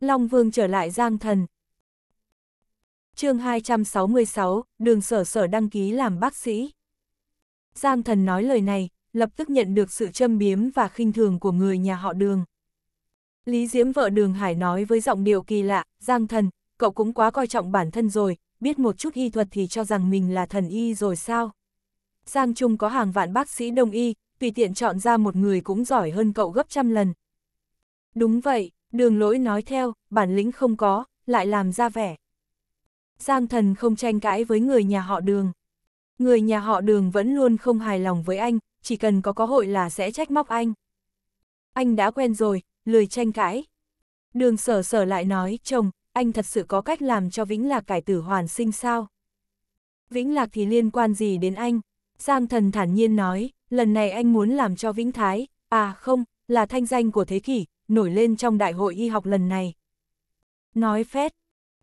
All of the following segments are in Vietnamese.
Long Vương trở lại Giang Thần. chương 266, đường sở sở đăng ký làm bác sĩ. Giang Thần nói lời này, lập tức nhận được sự châm biếm và khinh thường của người nhà họ đường. Lý Diễm vợ đường Hải nói với giọng điệu kỳ lạ, Giang Thần, cậu cũng quá coi trọng bản thân rồi, biết một chút y thuật thì cho rằng mình là thần y rồi sao. Giang Trung có hàng vạn bác sĩ đông y, tùy tiện chọn ra một người cũng giỏi hơn cậu gấp trăm lần. Đúng vậy, Đường lỗi nói theo, bản lĩnh không có, lại làm ra vẻ. Giang thần không tranh cãi với người nhà họ đường. Người nhà họ đường vẫn luôn không hài lòng với anh, chỉ cần có cơ hội là sẽ trách móc anh. Anh đã quen rồi, lười tranh cãi. Đường sở sở lại nói, chồng, anh thật sự có cách làm cho Vĩnh Lạc cải tử hoàn sinh sao? Vĩnh Lạc thì liên quan gì đến anh? Giang thần thản nhiên nói, lần này anh muốn làm cho Vĩnh Thái, à không, là thanh danh của thế kỷ, nổi lên trong đại hội y học lần này. Nói phét,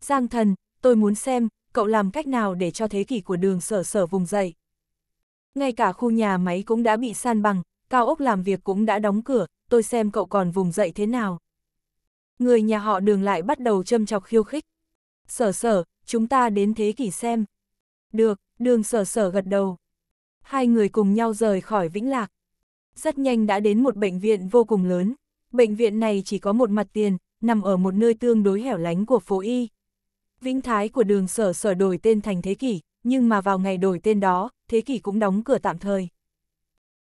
Giang thần, tôi muốn xem, cậu làm cách nào để cho thế kỷ của đường sở sở vùng dậy. Ngay cả khu nhà máy cũng đã bị san bằng, cao ốc làm việc cũng đã đóng cửa, tôi xem cậu còn vùng dậy thế nào. Người nhà họ đường lại bắt đầu châm chọc khiêu khích. Sở sở, chúng ta đến thế kỷ xem. Được, đường sở sở gật đầu. Hai người cùng nhau rời khỏi Vĩnh Lạc. Rất nhanh đã đến một bệnh viện vô cùng lớn. Bệnh viện này chỉ có một mặt tiền, nằm ở một nơi tương đối hẻo lánh của phố Y. Vĩnh thái của đường sở sở đổi tên thành Thế Kỷ, nhưng mà vào ngày đổi tên đó, Thế Kỷ cũng đóng cửa tạm thời.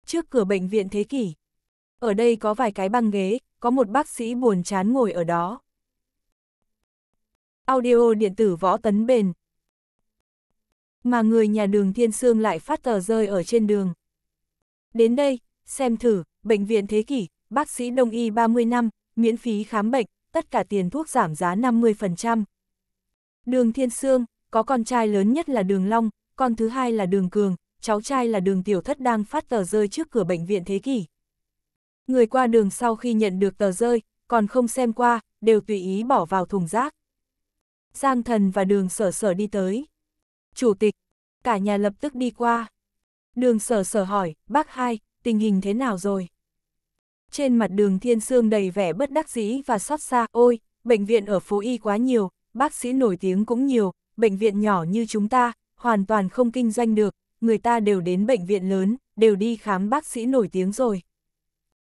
Trước cửa bệnh viện Thế Kỷ, ở đây có vài cái băng ghế, có một bác sĩ buồn chán ngồi ở đó. Audio điện tử võ tấn bền. Mà người nhà đường Thiên Sương lại phát tờ rơi ở trên đường. Đến đây, xem thử, bệnh viện Thế Kỷ, bác sĩ đông y 30 năm, miễn phí khám bệnh, tất cả tiền thuốc giảm giá 50%. Đường Thiên Sương, có con trai lớn nhất là Đường Long, con thứ hai là Đường Cường, cháu trai là Đường Tiểu Thất đang phát tờ rơi trước cửa bệnh viện Thế Kỷ. Người qua đường sau khi nhận được tờ rơi, còn không xem qua, đều tùy ý bỏ vào thùng rác. Giang Thần và Đường Sở Sở đi tới. Chủ tịch, cả nhà lập tức đi qua. Đường Sở Sở hỏi, bác hai, tình hình thế nào rồi? trên mặt đường thiên sương đầy vẻ bất đắc dĩ và xót xa, ôi, bệnh viện ở phố y quá nhiều, bác sĩ nổi tiếng cũng nhiều, bệnh viện nhỏ như chúng ta, hoàn toàn không kinh doanh được, người ta đều đến bệnh viện lớn, đều đi khám bác sĩ nổi tiếng rồi.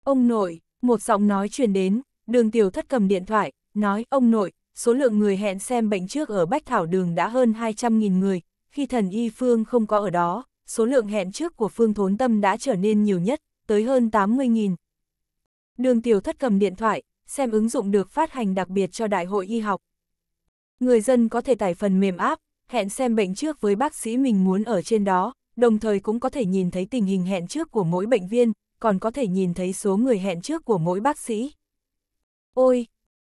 Ông nội, một giọng nói truyền đến, đường tiểu thất cầm điện thoại, nói, ông nội, số lượng người hẹn xem bệnh trước ở Bách Thảo Đường đã hơn 200.000 người, khi thần y Phương không có ở đó, số lượng hẹn trước của Phương Thốn Tâm đã trở nên nhiều nhất, tới hơn 80.000, Đường tiểu thất cầm điện thoại, xem ứng dụng được phát hành đặc biệt cho Đại hội Y học. Người dân có thể tải phần mềm app, hẹn xem bệnh trước với bác sĩ mình muốn ở trên đó, đồng thời cũng có thể nhìn thấy tình hình hẹn trước của mỗi bệnh viên, còn có thể nhìn thấy số người hẹn trước của mỗi bác sĩ. Ôi!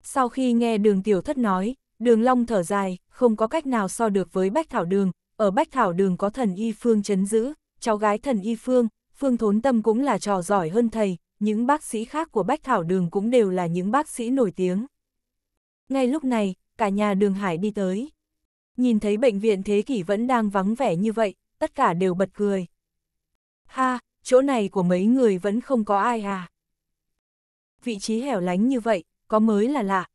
Sau khi nghe đường tiểu thất nói, đường long thở dài, không có cách nào so được với bách thảo đường, ở bách thảo đường có thần y phương chấn giữ, cháu gái thần y phương, phương thốn tâm cũng là trò giỏi hơn thầy, những bác sĩ khác của Bách Thảo Đường cũng đều là những bác sĩ nổi tiếng. Ngay lúc này, cả nhà Đường Hải đi tới. Nhìn thấy bệnh viện thế kỷ vẫn đang vắng vẻ như vậy, tất cả đều bật cười. Ha, chỗ này của mấy người vẫn không có ai à. Vị trí hẻo lánh như vậy, có mới là lạ.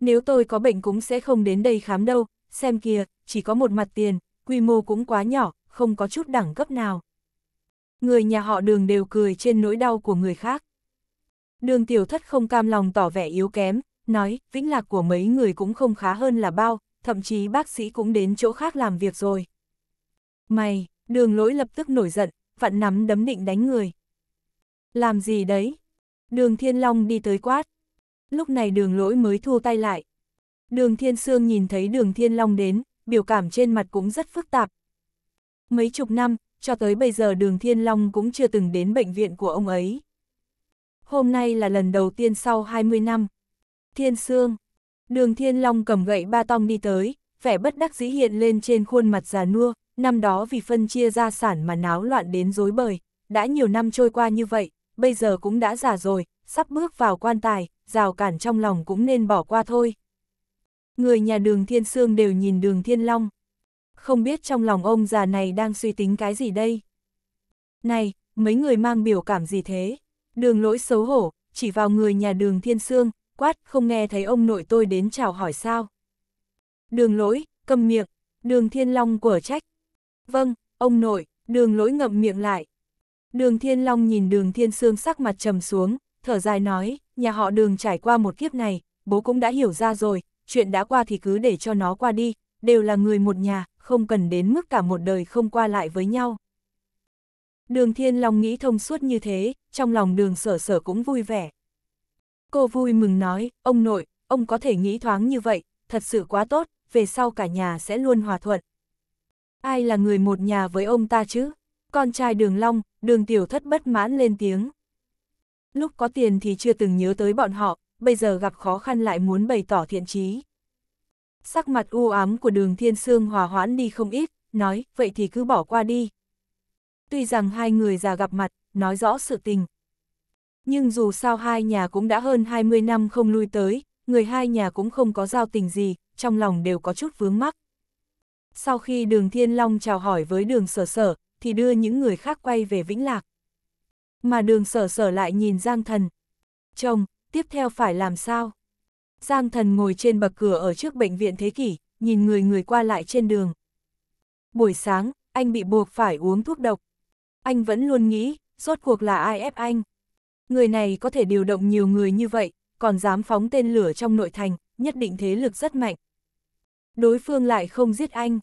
Nếu tôi có bệnh cũng sẽ không đến đây khám đâu, xem kìa, chỉ có một mặt tiền, quy mô cũng quá nhỏ, không có chút đẳng cấp nào người nhà họ đường đều cười trên nỗi đau của người khác. Đường tiểu thất không cam lòng tỏ vẻ yếu kém, nói, vĩnh lạc của mấy người cũng không khá hơn là bao, thậm chí bác sĩ cũng đến chỗ khác làm việc rồi. Mày, đường lỗi lập tức nổi giận, vặn nắm đấm định đánh người. Làm gì đấy? Đường thiên long đi tới quát. Lúc này đường lỗi mới thu tay lại. Đường thiên sương nhìn thấy đường thiên long đến, biểu cảm trên mặt cũng rất phức tạp. Mấy chục năm, cho tới bây giờ đường Thiên Long cũng chưa từng đến bệnh viện của ông ấy. Hôm nay là lần đầu tiên sau 20 năm. Thiên Sương. Đường Thiên Long cầm gậy ba tong đi tới, vẻ bất đắc dĩ hiện lên trên khuôn mặt già nua, năm đó vì phân chia gia sản mà náo loạn đến dối bời, đã nhiều năm trôi qua như vậy, bây giờ cũng đã già rồi, sắp bước vào quan tài, rào cản trong lòng cũng nên bỏ qua thôi. Người nhà đường Thiên Sương đều nhìn đường Thiên Long không biết trong lòng ông già này đang suy tính cái gì đây. Này, mấy người mang biểu cảm gì thế? Đường lỗi xấu hổ, chỉ vào người nhà đường Thiên Sương, quát không nghe thấy ông nội tôi đến chào hỏi sao. Đường lỗi, cầm miệng, đường Thiên Long quở trách. Vâng, ông nội, đường lỗi ngậm miệng lại. Đường Thiên Long nhìn đường Thiên Sương sắc mặt trầm xuống, thở dài nói, nhà họ đường trải qua một kiếp này, bố cũng đã hiểu ra rồi, chuyện đã qua thì cứ để cho nó qua đi, đều là người một nhà, không cần đến mức cả một đời không qua lại với nhau. Đường Thiên Long nghĩ thông suốt như thế, trong lòng đường sở sở cũng vui vẻ. Cô vui mừng nói, ông nội, ông có thể nghĩ thoáng như vậy, thật sự quá tốt, về sau cả nhà sẽ luôn hòa thuận. Ai là người một nhà với ông ta chứ? Con trai đường Long, đường tiểu thất bất mãn lên tiếng. Lúc có tiền thì chưa từng nhớ tới bọn họ, bây giờ gặp khó khăn lại muốn bày tỏ thiện chí. Sắc mặt u ám của đường thiên sương hòa hoãn đi không ít, nói, vậy thì cứ bỏ qua đi. Tuy rằng hai người già gặp mặt, nói rõ sự tình. Nhưng dù sao hai nhà cũng đã hơn 20 năm không lui tới, người hai nhà cũng không có giao tình gì, trong lòng đều có chút vướng mắc. Sau khi đường Thiên Long chào hỏi với đường sở sở, thì đưa những người khác quay về Vĩnh Lạc. Mà đường sở sở lại nhìn Giang Thần. Chồng, tiếp theo phải làm sao? Giang thần ngồi trên bậc cửa ở trước bệnh viện thế kỷ, nhìn người người qua lại trên đường. Buổi sáng, anh bị buộc phải uống thuốc độc. Anh vẫn luôn nghĩ, rốt cuộc là ai ép anh. Người này có thể điều động nhiều người như vậy, còn dám phóng tên lửa trong nội thành, nhất định thế lực rất mạnh. Đối phương lại không giết anh,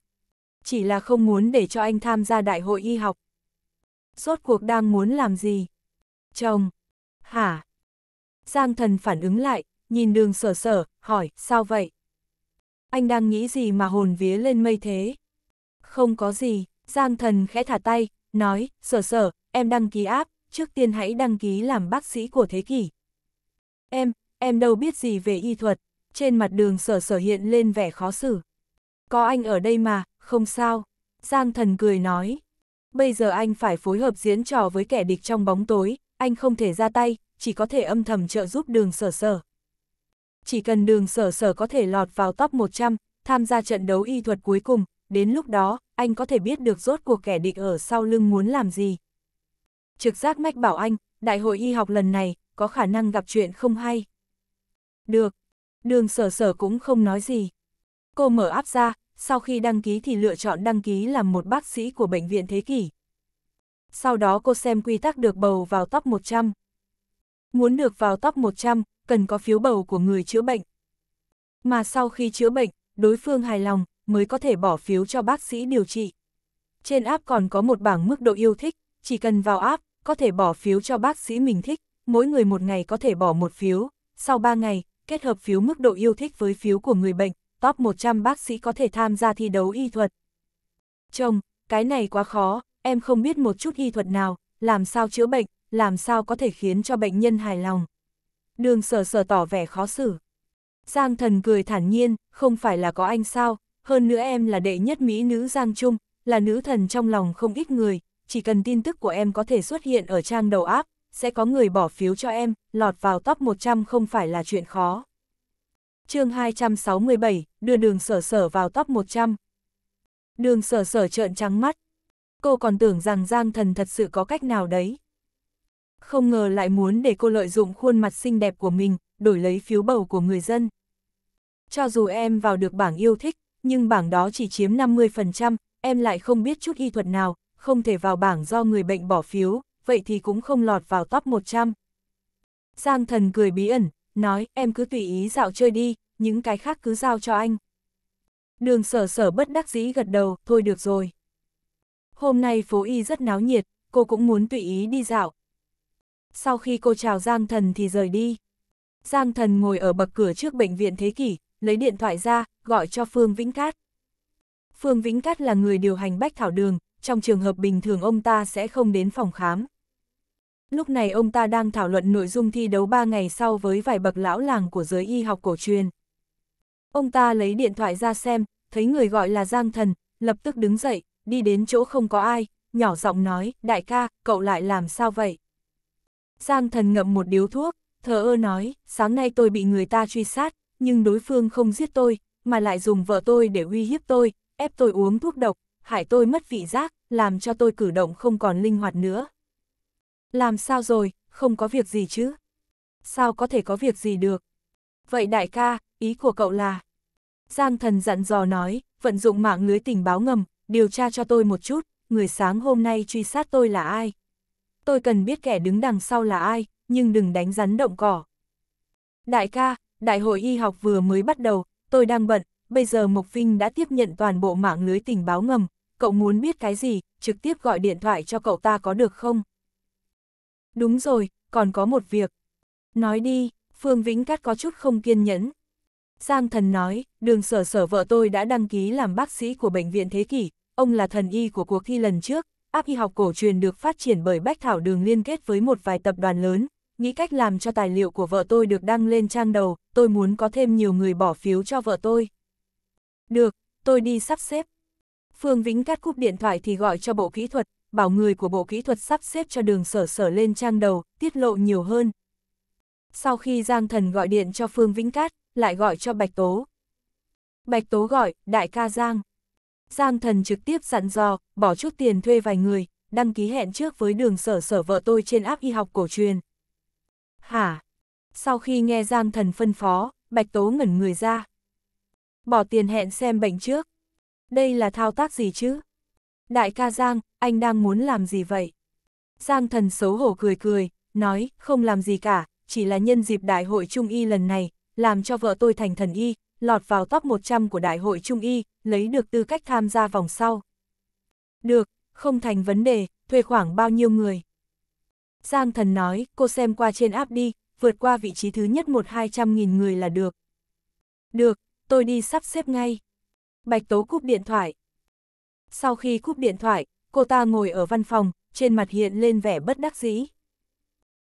chỉ là không muốn để cho anh tham gia đại hội y học. Rốt cuộc đang muốn làm gì? Chồng! Hả? Giang thần phản ứng lại, nhìn đường sở sở, hỏi, sao vậy? Anh đang nghĩ gì mà hồn vía lên mây thế? Không có gì, Giang thần khẽ thả tay, nói, sở sở, em đăng ký áp, trước tiên hãy đăng ký làm bác sĩ của thế kỷ. Em, em đâu biết gì về y thuật, trên mặt đường sở sở hiện lên vẻ khó xử. Có anh ở đây mà, không sao. Giang thần cười nói. Bây giờ anh phải phối hợp diễn trò với kẻ địch trong bóng tối, anh không thể ra tay, chỉ có thể âm thầm trợ giúp đường sở sở chỉ cần đường sở sở có thể lọt vào top 100, tham gia trận đấu y thuật cuối cùng, đến lúc đó, anh có thể biết được rốt cuộc kẻ địch ở sau lưng muốn làm gì. Trực giác mách bảo anh, đại hội y học lần này, có khả năng gặp chuyện không hay. Được, đường sở sở cũng không nói gì. Cô mở áp ra, sau khi đăng ký thì lựa chọn đăng ký làm một bác sĩ của bệnh viện thế kỷ. Sau đó cô xem quy tắc được bầu vào top 100. Muốn được vào top 100, cần có phiếu bầu của người chữa bệnh. Mà sau khi chữa bệnh, đối phương hài lòng mới có thể bỏ phiếu cho bác sĩ điều trị. Trên app còn có một bảng mức độ yêu thích, chỉ cần vào app, có thể bỏ phiếu cho bác sĩ mình thích, mỗi người một ngày có thể bỏ một phiếu, sau 3 ngày, kết hợp phiếu mức độ yêu thích với phiếu của người bệnh, top 100 bác sĩ có thể tham gia thi đấu y thuật. Chồng, cái này quá khó, em không biết một chút y thuật nào, làm sao chữa bệnh, làm sao có thể khiến cho bệnh nhân hài lòng đường sở sở tỏ vẻ khó xử. Giang thần cười thản nhiên, không phải là có anh sao, hơn nữa em là đệ nhất mỹ nữ Giang Trung, là nữ thần trong lòng không ít người, chỉ cần tin tức của em có thể xuất hiện ở trang đầu áp, sẽ có người bỏ phiếu cho em, lọt vào top 100 không phải là chuyện khó. chương 267, đưa đường sở sở vào top 100. Đường sở sở trợn trắng mắt. Cô còn tưởng rằng Giang thần thật sự có cách nào đấy không ngờ lại muốn để cô lợi dụng khuôn mặt xinh đẹp của mình, đổi lấy phiếu bầu của người dân. Cho dù em vào được bảng yêu thích, nhưng bảng đó chỉ chiếm 50%, em lại không biết chút y thuật nào, không thể vào bảng do người bệnh bỏ phiếu, vậy thì cũng không lọt vào top 100. Giang thần cười bí ẩn, nói em cứ tùy ý dạo chơi đi, những cái khác cứ giao cho anh. Đường sở sở bất đắc dĩ gật đầu, thôi được rồi. Hôm nay phố y rất náo nhiệt, cô cũng muốn tùy ý đi dạo, sau khi cô chào Giang Thần thì rời đi. Giang Thần ngồi ở bậc cửa trước bệnh viện Thế Kỷ, lấy điện thoại ra, gọi cho Phương Vĩnh Cát. Phương Vĩnh Cát là người điều hành Bách Thảo Đường, trong trường hợp bình thường ông ta sẽ không đến phòng khám. Lúc này ông ta đang thảo luận nội dung thi đấu 3 ngày sau với vài bậc lão làng của giới y học cổ truyền. Ông ta lấy điện thoại ra xem, thấy người gọi là Giang Thần, lập tức đứng dậy, đi đến chỗ không có ai, nhỏ giọng nói, đại ca, cậu lại làm sao vậy? Giang thần ngậm một điếu thuốc, thờ ơ nói, sáng nay tôi bị người ta truy sát, nhưng đối phương không giết tôi, mà lại dùng vợ tôi để uy hiếp tôi, ép tôi uống thuốc độc, hại tôi mất vị giác, làm cho tôi cử động không còn linh hoạt nữa. Làm sao rồi, không có việc gì chứ? Sao có thể có việc gì được? Vậy đại ca, ý của cậu là... Giang thần dặn dò nói, vận dụng mạng lưới tình báo ngầm, điều tra cho tôi một chút, người sáng hôm nay truy sát tôi là ai? tôi cần biết kẻ đứng đằng sau là ai, nhưng đừng đánh rắn động cỏ. Đại ca, đại hội y học vừa mới bắt đầu, tôi đang bận, bây giờ Mộc Vinh đã tiếp nhận toàn bộ mạng lưới tình báo ngầm, cậu muốn biết cái gì, trực tiếp gọi điện thoại cho cậu ta có được không? Đúng rồi, còn có một việc. Nói đi, Phương Vĩnh Cát có chút không kiên nhẫn. Giang thần nói, đường sở sở vợ tôi đã đăng ký làm bác sĩ của bệnh viện Thế Kỷ, ông là thần y của cuộc thi lần trước, áp y học cổ truyền được phát triển bởi Bách Thảo Đường liên kết với một vài tập đoàn lớn, nghĩ cách làm cho tài liệu của vợ tôi được đăng lên trang đầu, tôi muốn có thêm nhiều người bỏ phiếu cho vợ tôi. Được, tôi đi sắp xếp. Phương Vĩnh cắt cúp điện thoại thì gọi cho bộ kỹ thuật, bảo người của bộ kỹ thuật sắp xếp cho đường sở sở lên trang đầu, tiết lộ nhiều hơn. Sau khi Giang Thần gọi điện cho Phương Vĩnh Cát, lại gọi cho Bạch Tố. Bạch Tố gọi, đại ca Giang. Giang thần trực tiếp dặn dò, bỏ chút tiền thuê vài người, đăng ký hẹn trước với đường sở sở vợ tôi trên áp y học cổ truyền. Hả? Sau khi nghe Giang thần phân phó, Bạch Tố ngẩn người ra. Bỏ tiền hẹn xem bệnh trước. Đây là thao tác gì chứ? Đại ca Giang, anh đang muốn làm gì vậy? Giang thần xấu hổ cười cười, nói, không làm gì cả, chỉ là nhân dịp đại hội trung y lần này, làm cho vợ tôi thành thần y, lọt vào top 100 của Đại hội Trung Y, lấy được tư cách tham gia vòng sau. Được, không thành vấn đề, thuê khoảng bao nhiêu người. Giang thần nói, cô xem qua trên app đi, vượt qua vị trí thứ nhất một hai trăm nghìn người là được. Được, tôi đi sắp xếp ngay. Bạch Tố cúp điện thoại. Sau khi cúp điện thoại, cô ta ngồi ở văn phòng, trên mặt hiện lên vẻ bất đắc dĩ.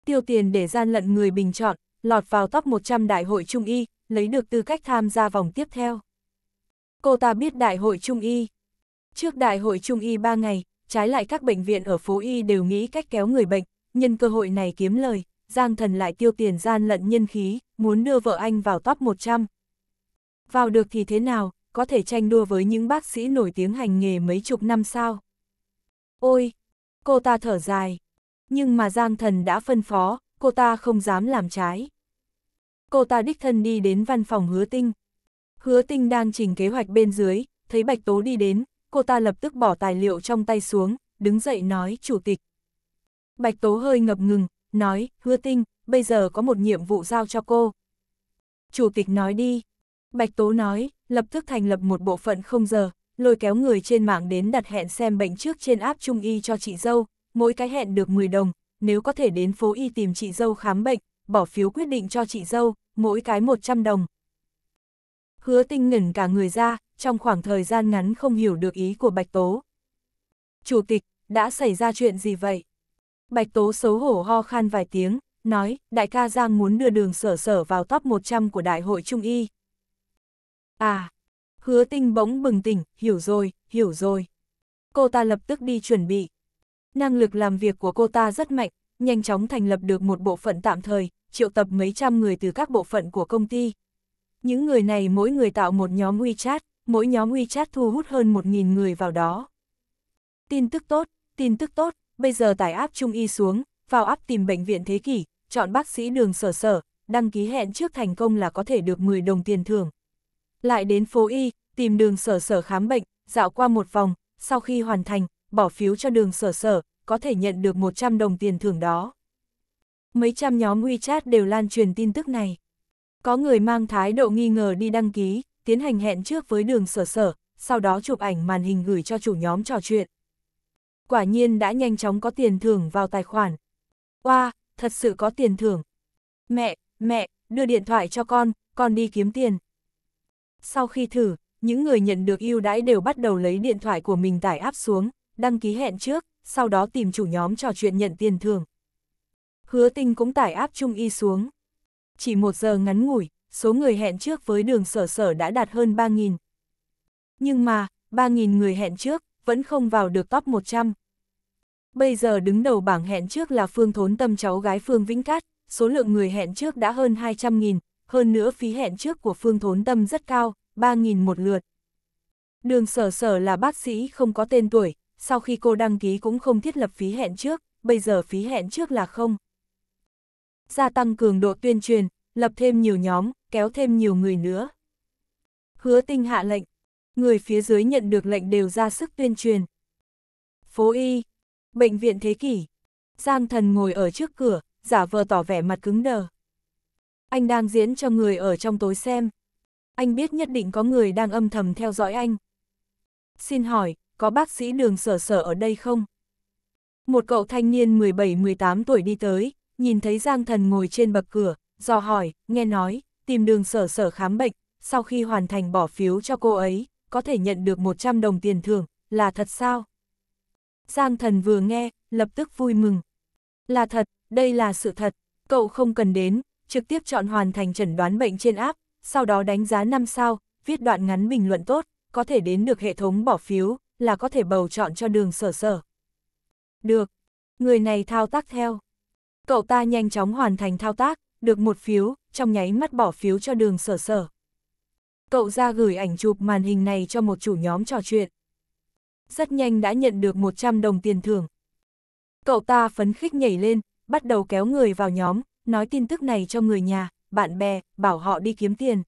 Tiêu tiền để gian lận người bình chọn, lọt vào top 100 đại hội trung y, lấy được tư cách tham gia vòng tiếp theo. Cô ta biết Đại hội Trung Y. Trước Đại hội Trung Y 3 ngày, trái lại các bệnh viện ở phố Y đều nghĩ cách kéo người bệnh, nhân cơ hội này kiếm lời, Giang Thần lại tiêu tiền gian lận nhân khí, muốn đưa vợ anh vào top 100. Vào được thì thế nào, có thể tranh đua với những bác sĩ nổi tiếng hành nghề mấy chục năm sao? Ôi, cô ta thở dài. Nhưng mà Giang Thần đã phân phó, cô ta không dám làm trái cô ta đích thân đi đến văn phòng hứa tinh. Hứa tinh đang chỉnh kế hoạch bên dưới, thấy Bạch Tố đi đến, cô ta lập tức bỏ tài liệu trong tay xuống, đứng dậy nói chủ tịch. Bạch Tố hơi ngập ngừng, nói, hứa tinh, bây giờ có một nhiệm vụ giao cho cô. Chủ tịch nói đi. Bạch Tố nói, lập tức thành lập một bộ phận không giờ, lôi kéo người trên mạng đến đặt hẹn xem bệnh trước trên áp trung y cho chị dâu, mỗi cái hẹn được 10 đồng, nếu có thể đến phố y tìm chị dâu khám bệnh, bỏ phiếu quyết định cho chị dâu, mỗi cái 100 đồng. Hứa tinh ngẩn cả người ra, trong khoảng thời gian ngắn không hiểu được ý của Bạch Tố. Chủ tịch, đã xảy ra chuyện gì vậy? Bạch Tố xấu hổ ho khan vài tiếng, nói, đại ca Giang muốn đưa đường sở sở vào top 100 của Đại hội Trung Y. À, hứa tinh bỗng bừng tỉnh, hiểu rồi, hiểu rồi. Cô ta lập tức đi chuẩn bị. Năng lực làm việc của cô ta rất mạnh, nhanh chóng thành lập được một bộ phận tạm thời, triệu tập mấy trăm người từ các bộ phận của công ty. Những người này mỗi người tạo một nhóm WeChat, mỗi nhóm WeChat thu hút hơn 1.000 người vào đó. Tin tức tốt, tin tức tốt, bây giờ tải app Trung Y xuống, vào app tìm bệnh viện thế kỷ, chọn bác sĩ đường sở sở, đăng ký hẹn trước thành công là có thể được 10 đồng tiền thưởng. Lại đến phố Y, tìm đường sở sở khám bệnh, dạo qua một vòng, sau khi hoàn thành, bỏ phiếu cho đường sở sở, có thể nhận được 100 đồng tiền thưởng đó mấy trăm nhóm WeChat đều lan truyền tin tức này. Có người mang thái độ nghi ngờ đi đăng ký, tiến hành hẹn trước với đường sở sở, sau đó chụp ảnh màn hình gửi cho chủ nhóm trò chuyện. Quả nhiên đã nhanh chóng có tiền thưởng vào tài khoản. Oa, wow, thật sự có tiền thưởng. Mẹ, mẹ, đưa điện thoại cho con, con đi kiếm tiền. Sau khi thử, những người nhận được ưu đãi đều bắt đầu lấy điện thoại của mình tải áp xuống, đăng ký hẹn trước, sau đó tìm chủ nhóm trò chuyện nhận tiền thưởng hứa tinh cũng tải áp trung y xuống. Chỉ một giờ ngắn ngủi, số người hẹn trước với đường sở sở đã đạt hơn 3.000. Nhưng mà, 3.000 người hẹn trước, vẫn không vào được top 100. Bây giờ đứng đầu bảng hẹn trước là Phương Thốn Tâm cháu gái Phương Vĩnh Cát, số lượng người hẹn trước đã hơn 200.000, hơn nữa phí hẹn trước của Phương Thốn Tâm rất cao, 3.000 một lượt. Đường sở sở là bác sĩ không có tên tuổi, sau khi cô đăng ký cũng không thiết lập phí hẹn trước, bây giờ phí hẹn trước là không gia tăng cường độ tuyên truyền, lập thêm nhiều nhóm, kéo thêm nhiều người nữa. Hứa tinh hạ lệnh, người phía dưới nhận được lệnh đều ra sức tuyên truyền. Phố Y, Bệnh viện Thế Kỷ, Giang thần ngồi ở trước cửa, giả vờ tỏ vẻ mặt cứng đờ. Anh đang diễn cho người ở trong tối xem. Anh biết nhất định có người đang âm thầm theo dõi anh. Xin hỏi, có bác sĩ đường sở sở ở đây không? Một cậu thanh niên 17-18 tuổi đi tới, nhìn thấy Giang Thần ngồi trên bậc cửa, dò hỏi, nghe nói, tìm đường sở sở khám bệnh, sau khi hoàn thành bỏ phiếu cho cô ấy, có thể nhận được 100 đồng tiền thưởng, là thật sao? Giang Thần vừa nghe, lập tức vui mừng. Là thật, đây là sự thật, cậu không cần đến, trực tiếp chọn hoàn thành chẩn đoán bệnh trên app, sau đó đánh giá 5 sao, viết đoạn ngắn bình luận tốt, có thể đến được hệ thống bỏ phiếu, là có thể bầu chọn cho đường sở sở. Được, người này thao tác theo. Cậu ta nhanh chóng hoàn thành thao tác, được một phiếu, trong nháy mắt bỏ phiếu cho đường sở sở. Cậu ra gửi ảnh chụp màn hình này cho một chủ nhóm trò chuyện. Rất nhanh đã nhận được 100 đồng tiền thưởng. Cậu ta phấn khích nhảy lên, bắt đầu kéo người vào nhóm, nói tin tức này cho người nhà, bạn bè, bảo họ đi kiếm tiền.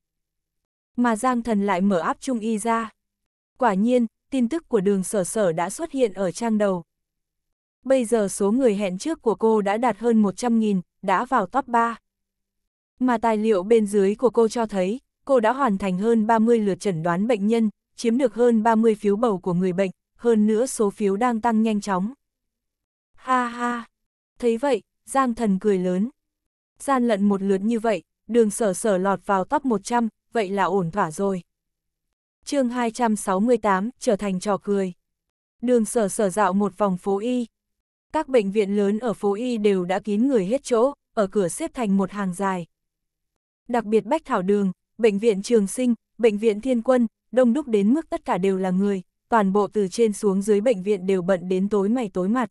Mà Giang Thần lại mở áp Trung Y ra. Quả nhiên, tin tức của đường sở sở đã xuất hiện ở trang đầu. Bây giờ số người hẹn trước của cô đã đạt hơn 100.000, đã vào top 3. Mà tài liệu bên dưới của cô cho thấy, cô đã hoàn thành hơn 30 lượt chẩn đoán bệnh nhân, chiếm được hơn 30 phiếu bầu của người bệnh, hơn nữa số phiếu đang tăng nhanh chóng. Ha ha! Thấy vậy, Giang thần cười lớn. Gian lận một lượt như vậy, đường sở sở lọt vào top 100, vậy là ổn thỏa rồi. chương 268, trở thành trò cười. Đường sở sở dạo một vòng phố y, các bệnh viện lớn ở phố Y đều đã kín người hết chỗ, ở cửa xếp thành một hàng dài. Đặc biệt Bách Thảo Đường, Bệnh viện Trường Sinh, Bệnh viện Thiên Quân, đông đúc đến mức tất cả đều là người, toàn bộ từ trên xuống dưới bệnh viện đều bận đến tối mày tối mặt.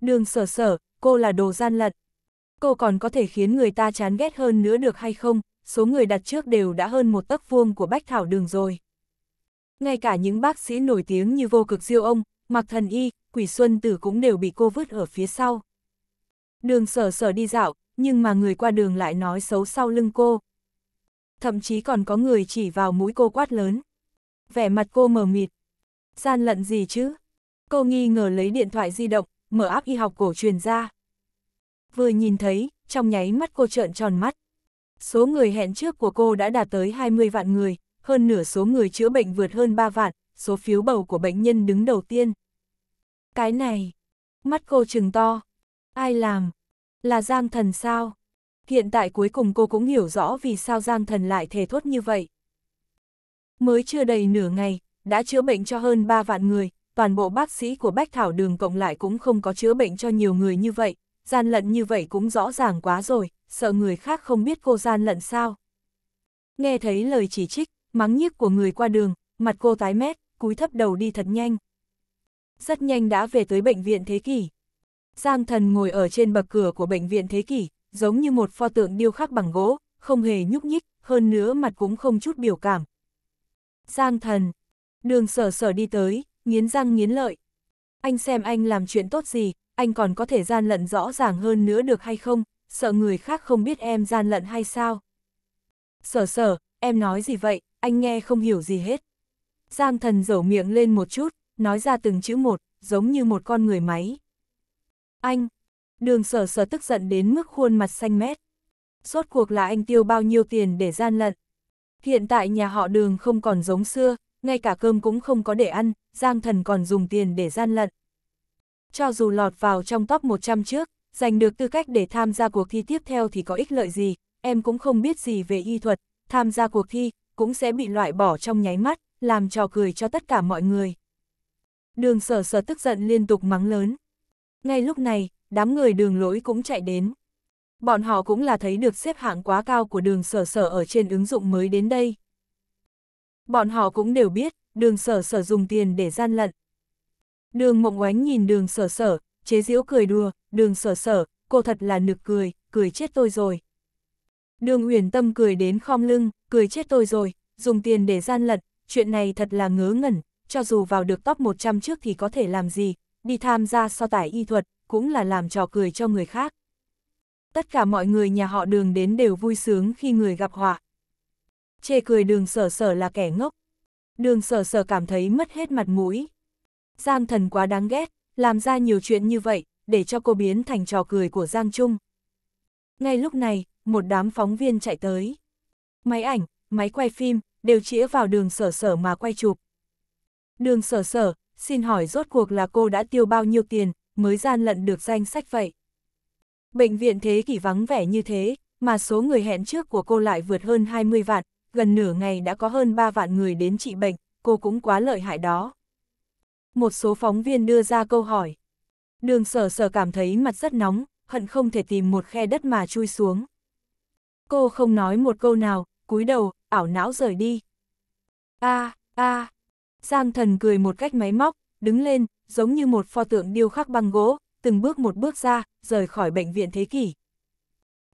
Đường sở sở, cô là đồ gian lận. Cô còn có thể khiến người ta chán ghét hơn nữa được hay không, số người đặt trước đều đã hơn một tấc vuông của Bách Thảo Đường rồi. Ngay cả những bác sĩ nổi tiếng như vô cực siêu ông, mặc thần y, quỷ xuân tử cũng đều bị cô vứt ở phía sau. Đường sở sở đi dạo, nhưng mà người qua đường lại nói xấu sau lưng cô. Thậm chí còn có người chỉ vào mũi cô quát lớn. Vẻ mặt cô mờ mịt. Gian lận gì chứ? Cô nghi ngờ lấy điện thoại di động, mở áp y học cổ truyền ra. Vừa nhìn thấy, trong nháy mắt cô trợn tròn mắt. Số người hẹn trước của cô đã đạt tới 20 vạn người, hơn nửa số người chữa bệnh vượt hơn 3 vạn, số phiếu bầu của bệnh nhân đứng đầu tiên. Cái này, mắt cô trừng to, ai làm, là Giang Thần sao? Hiện tại cuối cùng cô cũng hiểu rõ vì sao Giang Thần lại thề thốt như vậy. Mới chưa đầy nửa ngày, đã chữa bệnh cho hơn 3 vạn người, toàn bộ bác sĩ của Bách Thảo Đường cộng lại cũng không có chữa bệnh cho nhiều người như vậy, gian lận như vậy cũng rõ ràng quá rồi, sợ người khác không biết cô gian lận sao. Nghe thấy lời chỉ trích, mắng nhiếc của người qua đường, mặt cô tái mét, cúi thấp đầu đi thật nhanh. Rất nhanh đã về tới bệnh viện thế kỷ. Giang thần ngồi ở trên bậc cửa của bệnh viện thế kỷ, giống như một pho tượng điêu khắc bằng gỗ, không hề nhúc nhích, hơn nữa mặt cũng không chút biểu cảm. Giang thần, đường sở sở đi tới, nghiến răng nghiến lợi. Anh xem anh làm chuyện tốt gì, anh còn có thể gian lận rõ ràng hơn nữa được hay không, sợ người khác không biết em gian lận hay sao. Sở sở, em nói gì vậy, anh nghe không hiểu gì hết. Giang thần dẩu miệng lên một chút, nói ra từng chữ một, giống như một con người máy. Anh! Đường sở sở tức giận đến mức khuôn mặt xanh mét. Suốt cuộc là anh tiêu bao nhiêu tiền để gian lận. Hiện tại nhà họ đường không còn giống xưa, ngay cả cơm cũng không có để ăn, Giang thần còn dùng tiền để gian lận. Cho dù lọt vào trong top 100 trước, giành được tư cách để tham gia cuộc thi tiếp theo thì có ích lợi gì, em cũng không biết gì về y thuật, tham gia cuộc thi, cũng sẽ bị loại bỏ trong nháy mắt, làm trò cười cho tất cả mọi người. Đường sở sở tức giận liên tục mắng lớn. Ngay lúc này, đám người đường lỗi cũng chạy đến. Bọn họ cũng là thấy được xếp hạng quá cao của đường sở sở ở trên ứng dụng mới đến đây. Bọn họ cũng đều biết, đường sở sở dùng tiền để gian lận. Đường mộng oánh nhìn đường sở sở, chế giễu cười đùa, đường sở sở, cô thật là nực cười, cười chết tôi rồi. Đường Uyển Tâm cười đến khom lưng, cười chết tôi rồi, dùng tiền để gian lận, chuyện này thật là ngớ ngẩn, cho dù vào được top 100 trước thì có thể làm gì, đi tham gia so tải y thuật, cũng là làm trò cười cho người khác. Tất cả mọi người nhà họ đường đến đều vui sướng khi người gặp họa. Chê cười đường sở sở là kẻ ngốc. Đường sở sở cảm thấy mất hết mặt mũi. Giang thần quá đáng ghét, làm ra nhiều chuyện như vậy, để cho cô biến thành trò cười của Giang Trung. Ngay lúc này, một đám phóng viên chạy tới. Máy ảnh, máy quay phim, đều chĩa vào đường sở sở mà quay chụp. Đường sở sở, xin hỏi rốt cuộc là cô đã tiêu bao nhiêu tiền, mới gian lận được danh sách vậy? Bệnh viện thế kỷ vắng vẻ như thế, mà số người hẹn trước của cô lại vượt hơn 20 vạn, gần nửa ngày đã có hơn 3 vạn người đến trị bệnh, cô cũng quá lợi hại đó. Một số phóng viên đưa ra câu hỏi. Đường sở sở cảm thấy mặt rất nóng, hận không thể tìm một khe đất mà chui xuống. Cô không nói một câu nào, cúi đầu, ảo não rời đi. a a Giang thần cười một cách máy móc, đứng lên, giống như một pho tượng điêu khắc băng gỗ, từng bước một bước ra, rời khỏi bệnh viện thế kỷ.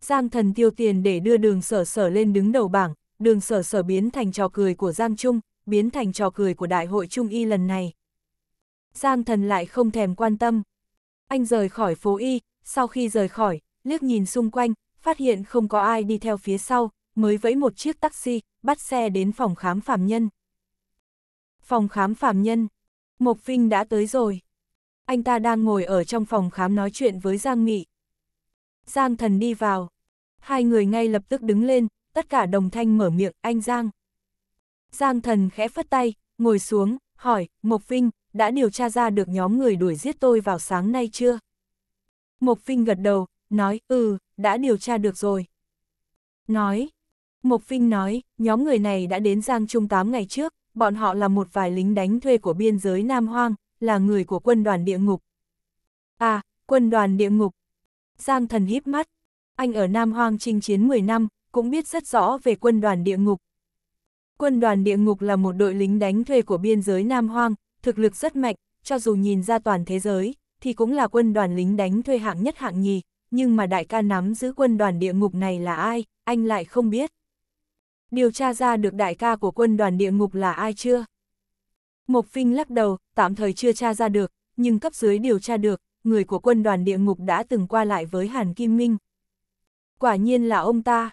Giang thần tiêu tiền để đưa đường sở sở lên đứng đầu bảng, đường sở sở biến thành trò cười của Giang Trung, biến thành trò cười của đại hội Trung Y lần này. Giang thần lại không thèm quan tâm. Anh rời khỏi phố Y, sau khi rời khỏi, liếc nhìn xung quanh, phát hiện không có ai đi theo phía sau, mới vẫy một chiếc taxi, bắt xe đến phòng khám phạm nhân. Phòng khám phạm nhân, Mộc Vinh đã tới rồi. Anh ta đang ngồi ở trong phòng khám nói chuyện với Giang Nghị. Giang thần đi vào. Hai người ngay lập tức đứng lên, tất cả đồng thanh mở miệng, anh Giang. Giang thần khẽ phất tay, ngồi xuống, hỏi, Mộc Vinh, đã điều tra ra được nhóm người đuổi giết tôi vào sáng nay chưa? Mộc Vinh gật đầu, nói, ừ, đã điều tra được rồi. Nói, Mộc Vinh nói, nhóm người này đã đến Giang Trung 8 ngày trước, bọn họ là một vài lính đánh thuê của biên giới Nam Hoang, là người của quân đoàn địa ngục. À, quân đoàn địa ngục. Giang thần híp mắt. Anh ở Nam Hoang chinh chiến 10 năm, cũng biết rất rõ về quân đoàn địa ngục. Quân đoàn địa ngục là một đội lính đánh thuê của biên giới Nam Hoang, thực lực rất mạnh, cho dù nhìn ra toàn thế giới, thì cũng là quân đoàn lính đánh thuê hạng nhất hạng nhì, nhưng mà đại ca nắm giữ quân đoàn địa ngục này là ai, anh lại không biết điều tra ra được đại ca của quân đoàn địa ngục là ai chưa? Mộc Phinh lắc đầu, tạm thời chưa tra ra được, nhưng cấp dưới điều tra được, người của quân đoàn địa ngục đã từng qua lại với Hàn Kim Minh. Quả nhiên là ông ta.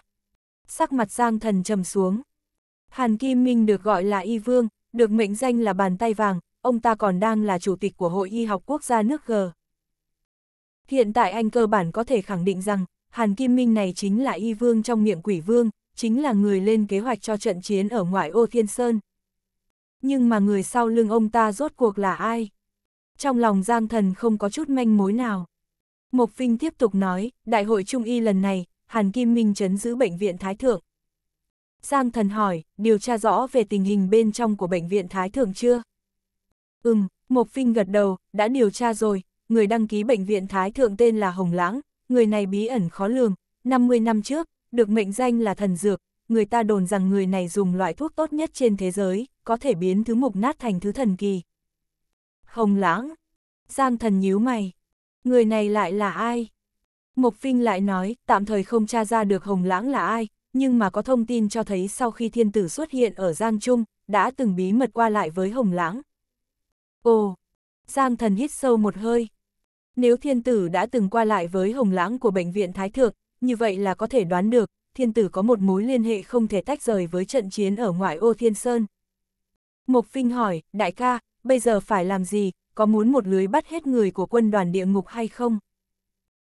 Sắc mặt Giang Thần trầm xuống. Hàn Kim Minh được gọi là Y Vương, được mệnh danh là bàn tay vàng, ông ta còn đang là chủ tịch của Hội Y học quốc gia nước G. Hiện tại anh cơ bản có thể khẳng định rằng, Hàn Kim Minh này chính là Y Vương trong miệng quỷ vương, chính là người lên kế hoạch cho trận chiến ở ngoại ô Thiên Sơn. Nhưng mà người sau lưng ông ta rốt cuộc là ai? Trong lòng Giang Thần không có chút manh mối nào. Mộc Vinh tiếp tục nói, đại hội Trung Y lần này, Hàn Kim Minh chấn giữ bệnh viện Thái Thượng. Giang Thần hỏi, điều tra rõ về tình hình bên trong của bệnh viện Thái Thượng chưa? Ừm, Mộc Vinh gật đầu, đã điều tra rồi, người đăng ký bệnh viện Thái Thượng tên là Hồng Lãng, người này bí ẩn khó lường, 50 năm trước, được mệnh danh là thần dược, người ta đồn rằng người này dùng loại thuốc tốt nhất trên thế giới, có thể biến thứ mục nát thành thứ thần kỳ. Không lãng. Giang thần nhíu mày. Người này lại là ai? Mộc Vinh lại nói, tạm thời không tra ra được Hồng Lãng là ai, nhưng mà có thông tin cho thấy sau khi thiên tử xuất hiện ở Giang Trung, đã từng bí mật qua lại với Hồng Lãng. Ồ, Giang thần hít sâu một hơi. Nếu thiên tử đã từng qua lại với Hồng Lãng của Bệnh viện Thái Thượng như vậy là có thể đoán được, thiên tử có một mối liên hệ không thể tách rời với trận chiến ở ngoại ô Thiên Sơn. mục vinh hỏi, đại ca, bây giờ phải làm gì, có muốn một lưới bắt hết người của quân đoàn địa ngục hay không?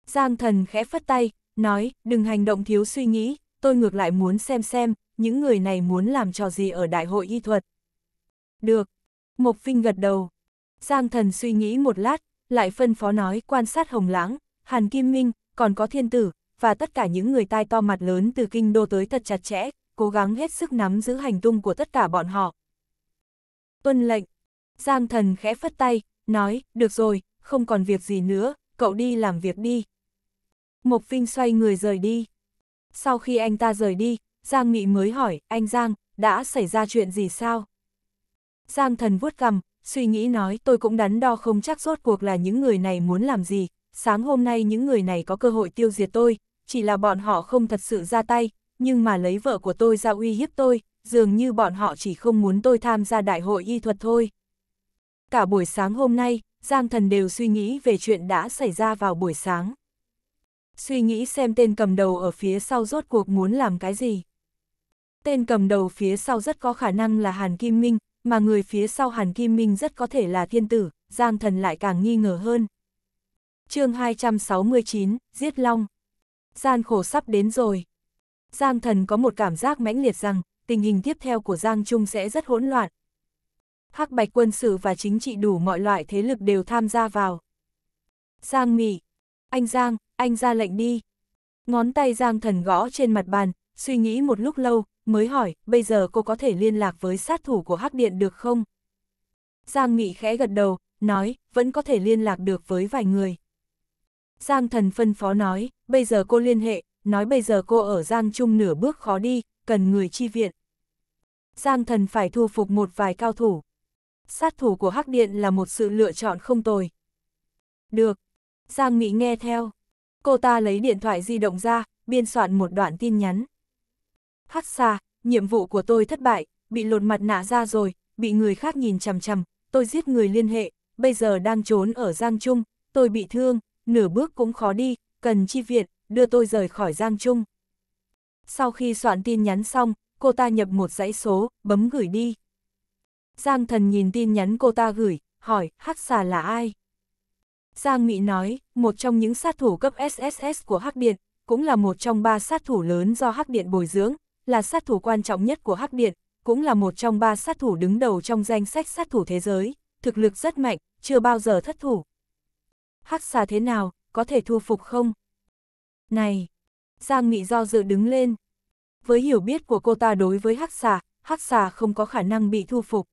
Giang thần khẽ phất tay, nói, đừng hành động thiếu suy nghĩ, tôi ngược lại muốn xem xem, những người này muốn làm trò gì ở đại hội y thuật. Được. mục vinh gật đầu. Giang thần suy nghĩ một lát, lại phân phó nói quan sát hồng lãng, hàn kim minh, còn có thiên tử, và tất cả những người tai to mặt lớn từ kinh đô tới thật chặt chẽ, cố gắng hết sức nắm giữ hành tung của tất cả bọn họ. Tuân lệnh, Giang thần khẽ phất tay, nói, được rồi, không còn việc gì nữa, cậu đi làm việc đi. Mộc Vinh xoay người rời đi. Sau khi anh ta rời đi, Giang Nghị mới hỏi, anh Giang, đã xảy ra chuyện gì sao? Giang thần vuốt cằm, suy nghĩ nói tôi cũng đắn đo không chắc rốt cuộc là những người này muốn làm gì, sáng hôm nay những người này có cơ hội tiêu diệt tôi, chỉ là bọn họ không thật sự ra tay, nhưng mà lấy vợ của tôi ra uy hiếp tôi, dường như bọn họ chỉ không muốn tôi tham gia đại hội y thuật thôi. Cả buổi sáng hôm nay, Giang Thần đều suy nghĩ về chuyện đã xảy ra vào buổi sáng. Suy nghĩ xem tên cầm đầu ở phía sau rốt cuộc muốn làm cái gì. Tên cầm đầu phía sau rất có khả năng là Hàn Kim Minh, mà người phía sau Hàn Kim Minh rất có thể là thiên tử, Giang Thần lại càng nghi ngờ hơn. chương 269, Giết Long gian khổ sắp đến rồi. Giang thần có một cảm giác mãnh liệt rằng, tình hình tiếp theo của Giang Trung sẽ rất hỗn loạn. Hắc bạch quân sự và chính trị đủ mọi loại thế lực đều tham gia vào. Giang Mỹ, anh Giang, anh ra lệnh đi. Ngón tay Giang thần gõ trên mặt bàn, suy nghĩ một lúc lâu, mới hỏi, bây giờ cô có thể liên lạc với sát thủ của Hắc Điện được không? Giang Mỹ khẽ gật đầu, nói, vẫn có thể liên lạc được với vài người. Giang thần phân phó nói, bây giờ cô liên hệ, nói bây giờ cô ở Giang Trung nửa bước khó đi, cần người chi viện. Giang thần phải thu phục một vài cao thủ. Sát thủ của Hắc Điện là một sự lựa chọn không tồi. Được. Giang Mỹ nghe theo. Cô ta lấy điện thoại di động ra, biên soạn một đoạn tin nhắn. Hắc xa, nhiệm vụ của tôi thất bại, bị lột mặt nạ ra rồi, bị người khác nhìn chằm chằm, tôi giết người liên hệ, bây giờ đang trốn ở Giang Trung, tôi bị thương, nửa bước cũng khó đi, cần chi viện, đưa tôi rời khỏi Giang Trung. Sau khi soạn tin nhắn xong, cô ta nhập một dãy số, bấm gửi đi. Giang thần nhìn tin nhắn cô ta gửi, hỏi, hắc xà là ai? Giang Mỹ nói, một trong những sát thủ cấp SSS của Hắc Điện, cũng là một trong ba sát thủ lớn do Hắc Điện bồi dưỡng, là sát thủ quan trọng nhất của Hắc Điện, cũng là một trong ba sát thủ đứng đầu trong danh sách sát thủ thế giới, thực lực rất mạnh, chưa bao giờ thất thủ. Hắc xà thế nào, có thể thu phục không? Này! Giang Mị do dự đứng lên. Với hiểu biết của cô ta đối với hắc xà, hắc xà không có khả năng bị thu phục.